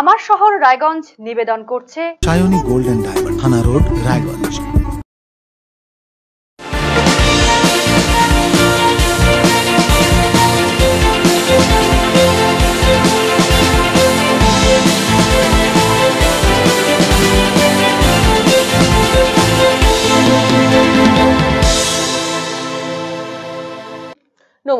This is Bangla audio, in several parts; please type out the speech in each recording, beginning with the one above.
আমার শহর রায়গঞ্জ নিবেদন করছে সায়নী গোল্ডেন ডায়মন্ড থানা রোড রায়গঞ্জ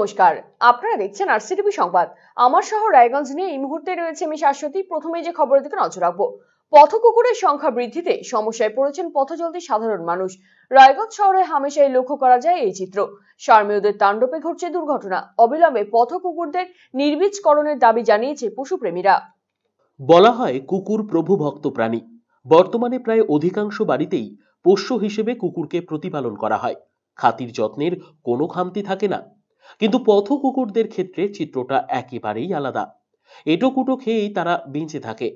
নমস্কার আপনারা দেখছেন আর সিটিভি সংবাদ আমার শহর রায়গঞ্জ নিয়ে এই মুহূর্তে রয়েছে আমি শাশ্বতী প্রথমে যে খবরের দিকে নজর রাখবো পথ কুকুরের সংখ্যা বৃদ্ধিতে সমস্যায় পড়েছেন পথচলতি সাধারণ মানুষ রায়গঞ্জ শহরে হামেশাই লক্ষ্য করা যায় এই চিত্র সার্মীয়দের তাণ্ডবে ঘটছে দুর্ঘটনা অবিলম্বে পথ কুকুরদের নির্বীজকরণের দাবি জানিয়েছে পশুপ্রেমীরা বলা হয় কুকুর প্রভু ভক্ত প্রাণী বর্তমানে প্রায় অধিকাংশ বাড়িতেই পোষ্য হিসেবে কুকুরকে প্রতিপালন করা হয় খাতির যত্নের কোনো খামতি থাকে না কিন্তু পথ কুকুরদের ক্ষেত্রে চিত্রটা একেবারেই আলাদা এটোকুটো খেয়েই তারা বেঁচে থাকে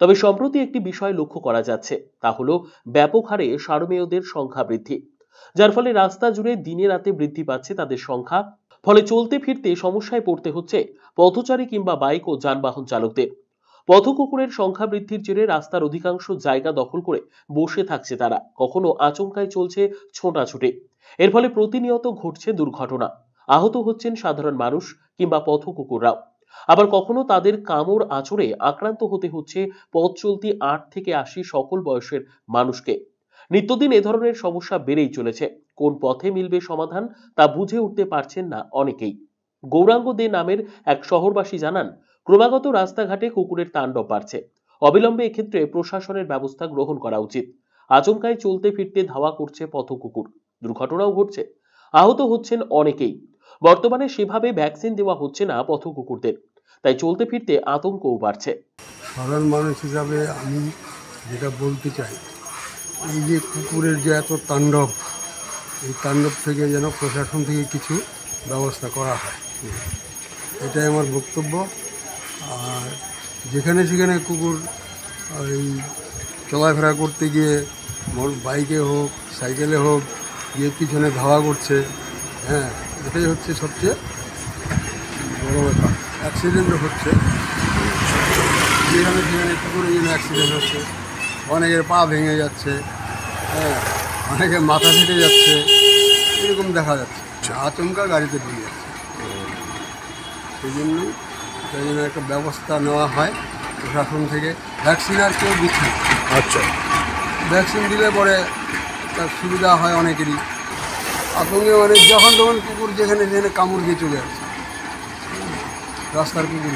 তবে সম্প্রতি একটি বিষয় লক্ষ্য করা যাচ্ছে তা হলো ব্যাপক হারে সারমেয়দের সংখ্যা বৃদ্ধি যার ফলে রাস্তা জুড়ে দিনে রাতে বৃদ্ধি পাচ্ছে তাদের সংখ্যা ফলে চলতে ফিরতে সমস্যায় পড়তে হচ্ছে পথচারী কিংবা বাইক ও যানবাহন চালকদের পথ কুকুরের সংখ্যা বৃদ্ধির জেরে রাস্তার অধিকাংশ জায়গা দখল করে বসে থাকছে তারা কখনো আচমকায় চলছে ছোটাছুটি এর ফলে প্রতিনিয়ত ঘটছে দুর্ঘটনা আহত হচ্ছেন সাধারণ মানুষ কিংবা পথ কুকুররাও আবার কখনো তাদের কামড় আচরে আক্রান্ত হতে হচ্ছে পথ চলতি আট থেকে আশি সকল বয়সের মানুষকে নিত্যদিন এ ধরনের সমস্যা বেড়েই চলেছে কোন পথে মিলবে সমাধান তা বুঝে উঠতে পারছেন না অনেকেই গৌরাঙ্গ দে নামের এক শহরবাসী জানান ক্রমাগত রাস্তাঘাটে কুকুরের তাণ্ডব বাড়ছে অবিলম্বে এক্ষেত্রে প্রশাসনের ব্যবস্থা গ্রহণ করা উচিত আচমকায় চলতে ফিরতে ধাওয়া করছে পথ কুকুর দুর্ঘটনাও ঘটছে আহত হচ্ছেন অনেকেই বর্তমানে সেভাবে ভ্যাকসিন দেওয়া হচ্ছে না পথ কুকুরদের তাই চলতে ফিরতে আতঙ্কও বাড়ছে সাধারণ মানুষ হিসাবে আমি যেটা বলতে চাই এই যে কুকুরের যে এত তাণ্ডব এই তাণ্ডব থেকে যেন প্রশাসন থেকে কিছু ব্যবস্থা করা হয় এটাই আমার বক্তব্য আর যেখানে সেখানে কুকুর এই চলাফেরা করতে গিয়ে বাইকে হোক সাইকেলে হোক গিয়ে পিছনে ধাওয়া করছে হ্যাঁ এটাই হচ্ছে সবচেয়ে বড় ব্যাপার অ্যাক্সিডেন্ট হচ্ছে যেখানে সেখানে একটু করে যেন অ্যাক্সিডেন্ট হচ্ছে অনেকের পা ভেঙে যাচ্ছে হ্যাঁ অনেকের মাথা ফেটে যাচ্ছে এরকম দেখা যাচ্ছে আচ্ছা, আচমকা গাড়িতে ঢুকে যাচ্ছে সেই জন্য সেই জন্য একটা ব্যবস্থা নেওয়া হয় প্রশাসন থেকে ভ্যাকসিন আর কেউ দিচ্ছে আচ্ছা ভ্যাকসিন দিলে পরে তার সুবিধা হয় অনেকেরই আতঙ্কে মানে যখন তখন কুকুর যেখানে যেখানে কামড় গিয়ে চলে আসছে রাস্তার কুকুর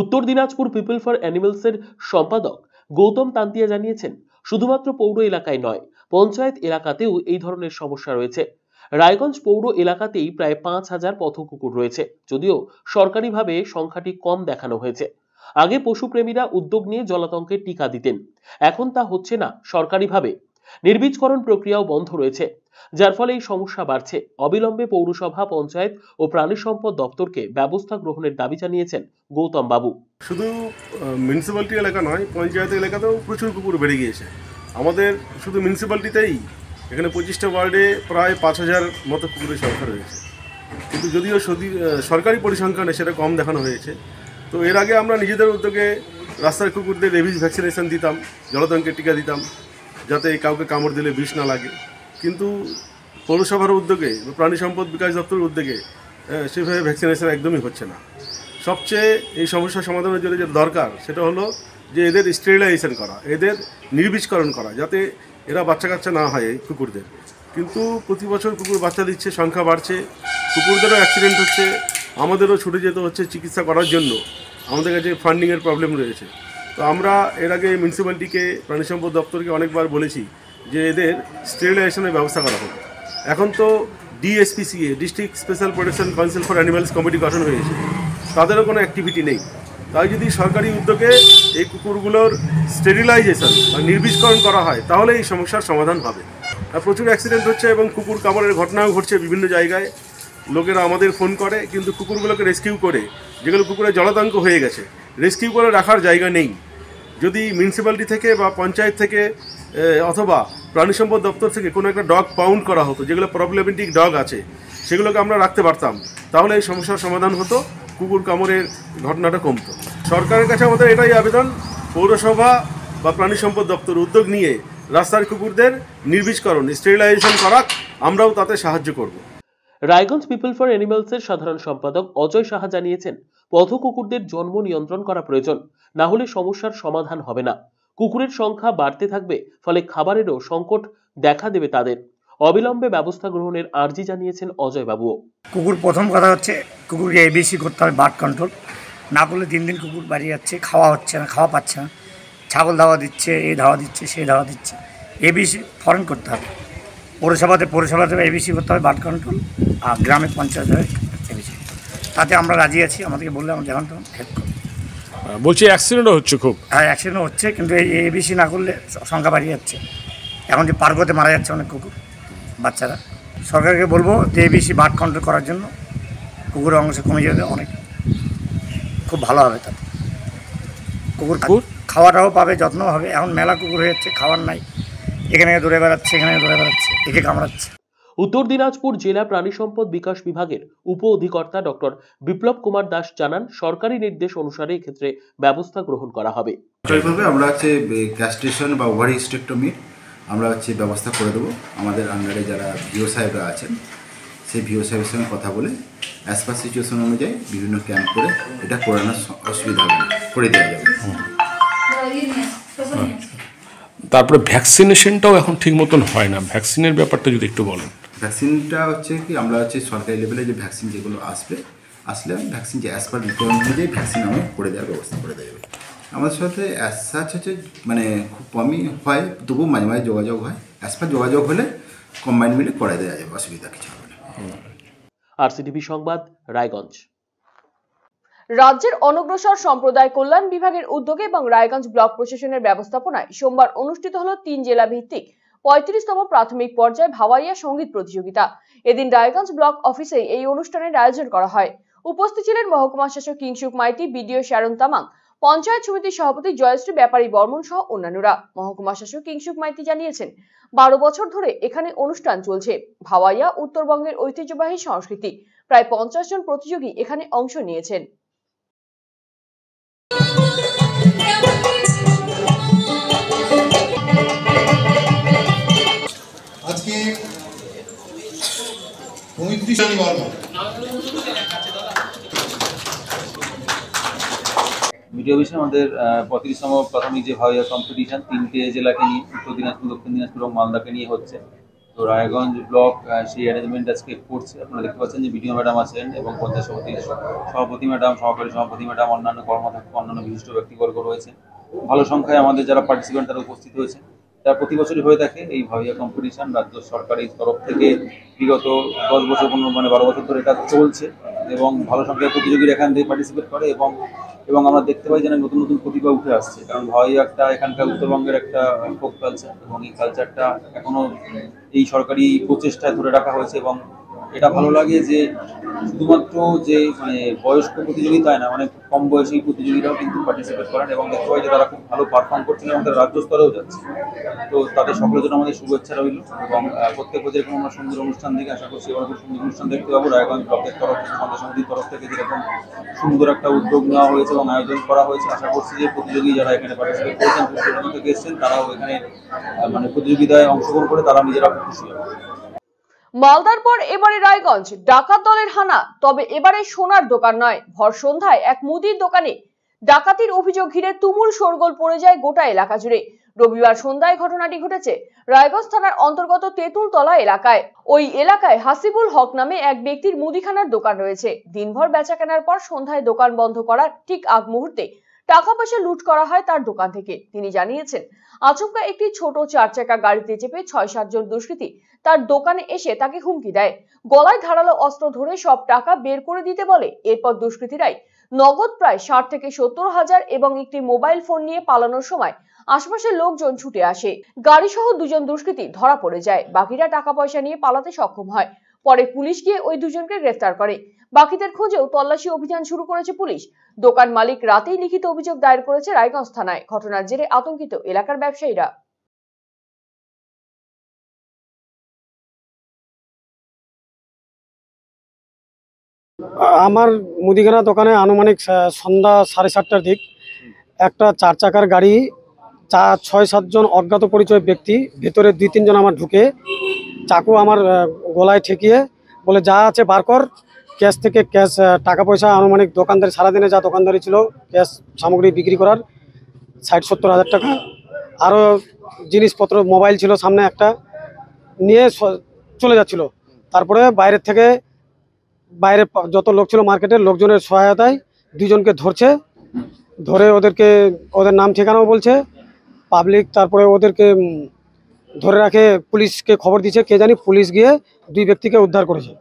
উত্তর দিনাজপুর পিপল ফর অ্যানিমেলসের সম্পাদক গৌতম তান্তিয়া জানিয়েছেন শুধুমাত্র পৌর এলাকায় নয় পঞ্চায়েত এলাকাতেও এই ধরনের সমস্যা রয়েছে রায়গঞ্জ পৌর এলাকাতেই প্রায় পাঁচ হাজার পথ কুকুর রয়েছে যদিও সরকারিভাবে সংখ্যাটি কম দেখানো হয়েছে আগে পশুপ্রেমীরা উদ্যোগ নিয়ে জলাতঙ্কের টিকা দিতেন এখন তা হচ্ছে না সরকারিভাবে নির্বীজকরণ প্রক্রিয়াও বন্ধ রয়েছে যার ফলে এই সমস্যা বাড়ছে অবিলম্বে পৌরসভা পঞ্চায়েত ও প্রাণী সম্পদ দপ্তরকে ব্যবস্থা গ্রহণের দাবি জানিয়েছেন গৌতম বাবু শুধু মিউনিসিপ্যালিটি এলাকা নয় পঞ্চায়েত এলাকাতেও প্রচুর কুকুর বেড়ে গিয়েছে আমাদের শুধু মিউনিসিপ্যালিটিতেই এখানে পঁচিশটা ওয়ার্ডে প্রায় পাঁচ হাজার মতো কুকুরের সংখ্যা রয়েছে কিন্তু যদিও সরকারি পরিসংখ্যানে সেটা কম দেখানো হয়েছে তো এর আগে আমরা নিজেদের উদ্যোগে রাস্তার কুকুরদের রেভিজ ভ্যাকসিনেশন দিতাম জলতঙ্কের টিকা দিতাম যাতে কাউকে কামড় দিলে বিষ না লাগে কিন্তু পৌরসভার উদ্যোগে প্রাণী সম্পদ বিকাশ দপ্তরের উদ্যোগে সেভাবে ভ্যাকসিনেশন একদমই হচ্ছে না সবচেয়ে এই সমস্যা সমাধানের জন্য যেটা দরকার সেটা হলো যে এদের স্টেরিলাইজেশন করা এদের নির্বীজকরণ করা যাতে এরা বাচ্চা কাচ্চা না হয় কুকুরদের কিন্তু প্রতি বছর কুকুর বাচ্চা দিচ্ছে সংখ্যা বাড়ছে কুকুরদেরও অ্যাক্সিডেন্ট হচ্ছে আমাদেরও ছুটে যেতে হচ্ছে চিকিৎসা করার জন্য আমাদের কাছে ফান্ডিংয়ের প্রবলেম রয়েছে তো আমরা এর আগে মিউনিসিপ্যালিটিকে প্রাণী সম্পদ দপ্তরকে অনেকবার বলেছি যে এদের স্টেরিলাইজেশনের ব্যবস্থা করা হোক এখন তো DSPCA district special protection council for animals committee গঠন হয়েছে তাদেরও কোনো অ্যাক্টিভিটি নেই তাই যদি সরকারি উদ্যোগে এই কুকুরগুলোর স্টেরিলাইজেশন বা নির্বীজকরণ করা হয় তাহলে এই সমস্যার সমাধান হবে প্রচুর অ্যাক্সিডেন্ট হচ্ছে এবং কুকুর কামড়ের ঘটনাও ঘটছে বিভিন্ন জায়গায় লোকেরা আমাদের ফোন করে কিন্তু কুকুরগুলোকে রেস্কিউ করে যেগুলো কুকুরের জলাতঙ্ক হয়ে গেছে রেস্কিউ করে রাখার জায়গা নেই যদি মিউনিসিপ্যালিটি থেকে বা পঞ্চায়েত থেকে অথবা প্রাণী সম্পদ দপ্তর থেকে কোনো একটা ডগ পাউন্ড করা হতো যেগুলো প্রবলেমেটিক ডগ আছে সেগুলোকে আমরা রাখতে পারতাম তাহলে এই সমস্যার সমাধান হতো কুকুর কামড়ের ঘটনাটা কমত সরকারের কাছে আমাদের এটাই আবেদন পৌরসভা বা প্রাণী সম্পদ দপ্তর উদ্যোগ নিয়ে রাস্তার কুকুরদের নির্বীজকরণ স্টেরিলাইজেশন করা আমরাও তাতে সাহায্য করব রায়গঞ্জ পিপল ফর অ্যানিমালসের সাধারণ সম্পাদক অজয় সাহা জানিয়েছেন পথ কুকুরদের জন্ম নিয়ন্ত্রণ করা প্রয়োজন না হলে সমস্যার সমাধান হবে না কুকুরের সংখ্যা বাড়তে থাকবে ফলে খাবারেরও সংকট দেখা দেবে তাদের অবিলম্বে ব্যবস্থা গ্রহণের আর্জি জানিয়েছেন অজয় বাবু কুকুর প্রথম কথা হচ্ছে কুকুরকে এবিসি করতে হবে বার্ড কন্ট্রোল না করলে দিন দিন কুকুর বাড়ি যাচ্ছে খাওয়া হচ্ছে না খাওয়া পাচ্ছে না ছাগল ধাওয়া দিচ্ছে এ ধাওয়া দিচ্ছে সে ধাওয়া দিচ্ছে এবিসি ফরেন করতে হবে পৌরসভাতে পৌরসভাতে এবিসি করতে হবে বার্ড কন্ট্রোল আর গ্রামে পঞ্চায়েত হয় তাতে আমরা রাজি আছি আমাদেরকে বললে আমরা জানান তখন হেল্প করি বলছি অ্যাক্সিডেন্টও হচ্ছে খুব হ্যাঁ অ্যাক্সিডেন্টও হচ্ছে কিন্তু এই এবিসি না করলে সংখ্যা বাড়িয়ে যাচ্ছে এখন যে পার্বতে মারা যাচ্ছে অনেক কুকুর বাচ্চারা সরকারকে বলবো যে এবিসি বার্ড কন্ট্রোল করার জন্য কুকুরের অংশ কমে যাবে অনেক খুব ভালো হবে তাতে কুকুর কুকুর খাওয়াটাও পাবে যত্ন হবে এখন মেলা কুকুর হয়ে যাচ্ছে খাওয়ার নাই এখানে দৌড়ে বেড়াচ্ছে এখানে দৌড়ে বেড়াচ্ছে একে কামড়াচ্ছে উত্তর দিনাজপুর জেলা প্রাণী সম্পদ বিকাশ বিভাগের উপ অধিকর্তা ডক্টর বিপ্লব কুমার দাস জানান সরকারি নির্দেশ অনুসারে এক্ষেত্রে ব্যবস্থা গ্রহণ করা হবে আমরা হচ্ছে ক্যাস্ট্রেশন বা ওভারি স্টেক্টমির আমরা হচ্ছে ব্যবস্থা করে দেবো আমাদের আন্ডারে যারা ভিও সাহেবরা আছেন সেই ভিও সাহেবের সঙ্গে কথা বলে অ্যাস পার সিচুয়েশন অনুযায়ী বিভিন্ন ক্যাম্প করে এটা করানোর অসুবিধা হবে করে দেওয়া যাবে তারপরে ভ্যাকসিনেশনটাও এখন ঠিক মতন হয় না ভ্যাকসিনের ব্যাপারটা যদি একটু বলেন ভ্যাকসিনটা হচ্ছে কি আমরা হচ্ছে সরকারি লেভেলে যে ভ্যাকসিন যেগুলো আসবে আসলে ভ্যাকসিন যে অ্যাজ পার রিকোয়ার অনুযায়ী ভ্যাকসিন আমরা করে দেওয়ার ব্যবস্থা করে দেওয়া যাবে আমাদের সাথে অ্যাজ সাচ হচ্ছে মানে খুব কমই হয় তবুও মাঝে মাঝে যোগাযোগ হয় অ্যাজ পার যোগাযোগ হলে কম্বাইন মিলে করে দেওয়া যাবে অসুবিধা কিছু হবে না আর সংবাদ রায়গঞ্জ রাজ্যের অনগ্রসর সম্প্রদায় কল্যাণ বিভাগের উদ্যোগে এবং রায়গঞ্জ ব্লক প্রশাসনের ব্যবস্থাপনায় সোমবার অনুষ্ঠিত হল তিন জেলা ভিত্তিক পঁয়ত্রিশতম প্রাথমিক পর্যায়ে ভাওয়াইয়া সঙ্গীত প্রতিযোগিতা এদিন রায়গঞ্জ ব্লক অফিসে এই অনুষ্ঠানের আয়োজন করা হয় উপস্থিত ছিলেন মহকুমা শাসক কিংসুক মাইতি বিডিও শ্যারন তামাং পঞ্চায়েত সমিতির সভাপতি জয়শ্রী ব্যাপারী বর্মন সহ অন্যান্যরা মহকুমা শাসক কিংসুক মাইতি জানিয়েছেন বারো বছর ধরে এখানে অনুষ্ঠান চলছে ভাওয়াইয়া উত্তরবঙ্গের ঐতিহ্যবাহী সংস্কৃতি প্রায় পঞ্চাশ জন প্রতিযোগী এখানে অংশ নিয়েছেন কীর্তিশান বর্মন ভিডিও বিষয়ে আমাদের পঁয়ত্রিশতম প্রাথমিক যে ভাইয়া কম্পিটিশন তিনটে জেলাকে নিয়ে উত্তর দিনাজপুর দক্ষিণ দিনাজপুর এবং মালদাকে নিয়ে হচ্ছে তো রায়গঞ্জ ব্লক সেই অ্যারেঞ্জমেন্ট আজকে করছে আপনারা দেখতে পাচ্ছেন যে ভিডিও ম্যাডাম আছেন এবং পঞ্চায়েত সভাপতি সভাপতি ম্যাডাম সহকারী সভাপতি ম্যাডাম অন্যান্য কর্মকর্তা অন্যান্য বিশিষ্ট ব্যক্তিবর্গ রয়েছে ভালো সংখ্যায় আমাদের যারা পার্টিসিপেন্ট তারা উপস্থিত হয়েছে যা প্রতি বছরই হয়ে থাকে এই ভাবিয়া কম্পিটিশন রাজ্য সরকারের তরফ থেকে বিগত দশ বছর পনেরো মানে বারো বছর ধরে এটা চলছে এবং ভালো সংখ্যায় প্রতিযোগীরা এখান থেকে পার্টিসিপেট করে এবং এবং আমরা দেখতে পাই যেন নতুন নতুন প্রতিভা উঠে আসছে কারণ ভাবিয়া একটা এখানকার উত্তরবঙ্গের একটা ফোক কালচার এবং এই কালচারটা এখনও এই সরকারি প্রচেষ্টায় ধরে রাখা হয়েছে এবং এটা ভালো লাগে যে শুধুমাত্র যে মানে বয়স্ক প্রতিযোগিতায় না অনেক কম বয়সী প্রতিযোগীরাও কিন্তু পার্টিসিপেট করেন এবং দেখতে পাই যে তারা খুব ভালো পারফর্ম করছেন এবং তারা রাজ্য স্তরেও যাচ্ছে তো তাদের সকলের জন্য আমাদের শুভেচ্ছা রইল এবং প্রত্যেক বছর আমরা সুন্দর অনুষ্ঠান দেখে আশা করছি এবার খুব সুন্দর অনুষ্ঠান দেখতে পাবো রায়গঞ্জ ব্লকের তরফ থেকে সমাজ সমিতির তরফ থেকে যেরকম সুন্দর একটা উদ্যোগ নেওয়া হয়েছে এবং আয়োজন করা হয়েছে আশা করছি যে প্রতিযোগী যারা এখানে পার্টিসিপেট করেছেন থেকে এসছেন তারাও এখানে মানে প্রতিযোগিতায় অংশগ্রহণ করে তারা নিজেরা খুশি হবে মালদার পর এবারে রায়গঞ্জ ডাকাত দলের হানা তবে এবারে সোনার দোকান নয় ভর সন্ধ্যায় এক মুদির দোকানে ডাকাতির অভিযোগ ঘিরে তুমুল সরগোল পড়ে যায় গোটা এলাকা জুড়ে রবিবার সন্ধ্যায় ঘটনাটি ঘটেছে রায়গঞ্জ থানার অন্তর্গত তেঁতুলতলা এলাকায় ওই এলাকায় হাসিবুল হক নামে এক ব্যক্তির মুদিখানার দোকান রয়েছে দিনভর বেচাকেনার পর সন্ধ্যায় দোকান বন্ধ করার ঠিক আগ মুহূর্তে টাকা পয়সা লুট করা হয় তার দোকান থেকে তিনি জানিয়েছেন আচমকা একটি ছোট চার চাকা গাড়িতে চেপে ছয় সাতজন দুষ্কৃতী তার দোকানে এসে তাকে হুমকি দেয় গলায় ধারালো অস্ত্র ধরে সব টাকা বের করে দিতে বলে এরপর দুষ্কৃতীরাই নগদ প্রায় ষাট থেকে সত্তর হাজার এবং একটি মোবাইল ফোন নিয়ে পালানোর সময় আশপাশের লোকজন ছুটে আসে গাড়ি সহ দুজন দুষ্কৃতী ধরা পড়ে যায় বাকিরা টাকা পয়সা নিয়ে পালাতে সক্ষম হয় পরে পুলিশ গিয়ে ওই দুজনকে গ্রেফতার করে বাকিদের খোঁজেও তল্লাশি অভিযান শুরু করেছে পুলিশ দোকান মালিক রাতেই লিখিত অভিযোগ দায়ের করেছে রায়গঞ্জ থানায় ঘটনার জেরে আতঙ্কিত এলাকার ব্যবসায়ীরা আমার মুদিখানা দোকানে আনুমানিক সন্ধ্যা সাড়ে সাতটার দিক একটা চার চাকার গাড়ি চা ছয় সাতজন অজ্ঞাত পরিচয় ব্যক্তি ভেতরে দুই তিনজন আমার ঢুকে চাকু আমার গলায় ঠেকিয়ে বলে যা আছে বার কর ক্যাশ থেকে ক্যাশ টাকা পয়সা আনুমানিক দোকানদারি সারাদিনে যা দোকানদারি ছিল ক্যাশ সামগ্রী বিক্রি করার ষাট সত্তর হাজার টাকা আরও জিনিসপত্র মোবাইল ছিল সামনে একটা নিয়ে চলে যাচ্ছিল তারপরে বাইরের থেকে বাইরে যত লোক ছিল মার্কেটে লোকজনের সহায়তায় দুজনকে ধরছে ধরে ওদেরকে ওদের নাম ঠিকানাও বলছে পাবলিক তারপরে ওদেরকে ধরে রাখে পুলিশকে খবর দিয়েছে কে জানি পুলিশ গিয়ে দুই ব্যক্তিকে উদ্ধার করেছে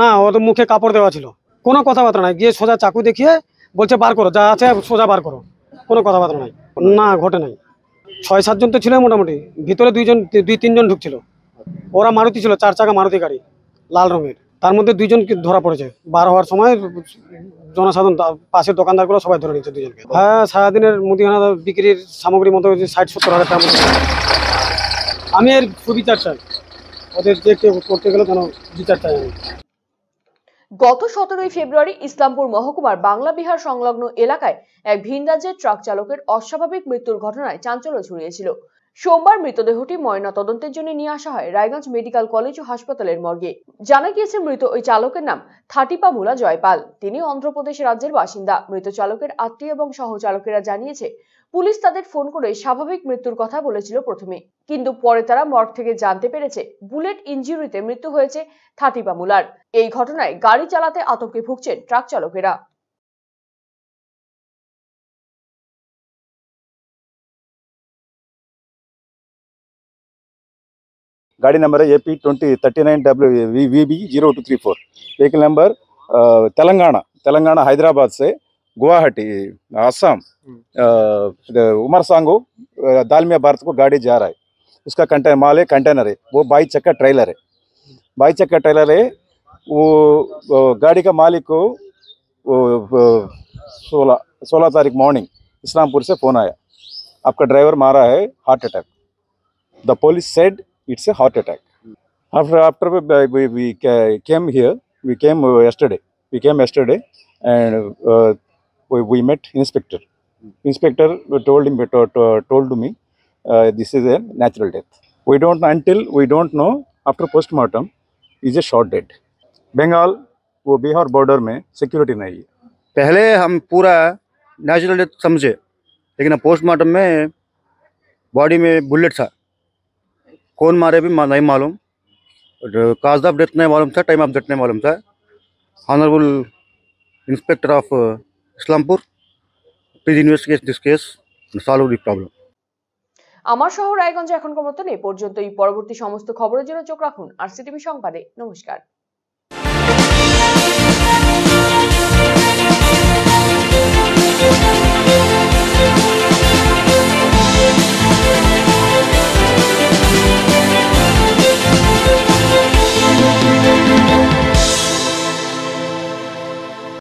না ও তো মুখে কাপড় দেওয়া ছিল কোনো কথাবার্তা নাই গিয়ে সোজা চাকু দেখিয়ে বলছে বার করো যা আছে সোজা বার করো কোনো কথাবার্তা নাই না ঘটে নাই ছয় সাতজন তো ছিল মোটামুটি ভিতরে দুইজন দুই তিনজন ঢুকছিল ওরা মারুতি ছিল চার চাকা মারুতি গাড়ি লাল রঙের তার মধ্যে দুইজন ধরা পড়েছে বার হওয়ার সময় জনসাধারণ পাশের দোকানদারগুলো সবাই ধরে নিচ্ছে দুজনকে হ্যাঁ সারাদিনের মুদিখানা বিক্রির সামগ্রী মতো ষাট সত্তর হাজার টাকা আমি এর সুবিচার চাই ওদের যে কেউ করতে গেলে কোনো বিচার চাই আমি গত সতেরোই ফেব্রুয়ারি ইসলামপুর মহকুমার বাংলা বিহার সংলগ্ন এলাকায় এক ভিন রাজ্যের ট্রাক চালকের অস্বাভাবিক মৃত্যুর ঘটনায় চাঞ্চল্য ছড়িয়েছিল সোমবার মৃতদেহটি ময়না তদন্তের জন্য নিয়ে আসা হয় রায়গঞ্জ মেডিকেল কলেজ ও হাসপাতালের মর্গে জানা গিয়েছে মৃত ওই চালকের নাম থাটিপা মুলা জয়পাল তিনি অন্ধ্রপ্রদেশ রাজ্যের বাসিন্দা মৃত চালকের আত্মীয় এবং সহচালকেরা জানিয়েছে পুলিশ তাদের ফোন করে স্বাভাবিক মৃত্যুর কথা বলেছিল প্রথমে কিন্তু পরে তারা মর্গ থেকে জানতে পেরেছে বুলেট ইঞ্জুরিতে মৃত্যু হয়েছে থাতিবা মুলার এই ঘটনায় গাড়ি চালাতে আতঙ্কে ভুগছেন ট্রাক চালকেরা গাড়ি number AP twenty thirty nine nine VB zero two three four vehicle three four vehicle Hyderabad সে गुवाहाटी आसाम हम्म। उमरसांगो दालमिया भारत को गाड़ी जा रहा है उसका कंटे माल है कंटेनर है वो बाई चक्का ट्रेलर है बाई चक्का ट्रेलर है वो गाड़ी का मालिक को सोलह सोलह तारीख मॉर्निंग इस्लामपुर से फ़ोन आया आपका ड्राइवर मारा है heart attack the police said it's a heart attack after after we came here we came yesterday we came yesterday and we we met inspector. Inspector told him told to me uh, this is a natural death. We don't know until we don't know after post mortem is a short dead. Bengal वो बिहार बॉर्डर में सिक्योरिटी नहीं है पहले हम पूरा नेचुरल डेथ समझे लेकिन पोस्टमार्टम में बॉडी में बुलेट था कौन मारे भी नहीं मालूम काज ऑफ डेथ नहीं मालूम था टाइम ऑफ डेथ नहीं मालूम था honourable inspector of Islampur please investigate this case solve the problem আমার শহর রায়গঞ্জে এখনকার মতন পর্যন্ত এই পরবর্তী সমস্ত খবরের জন্য চোখ রাখুন আর সিটিভি সংবাদে নমস্কার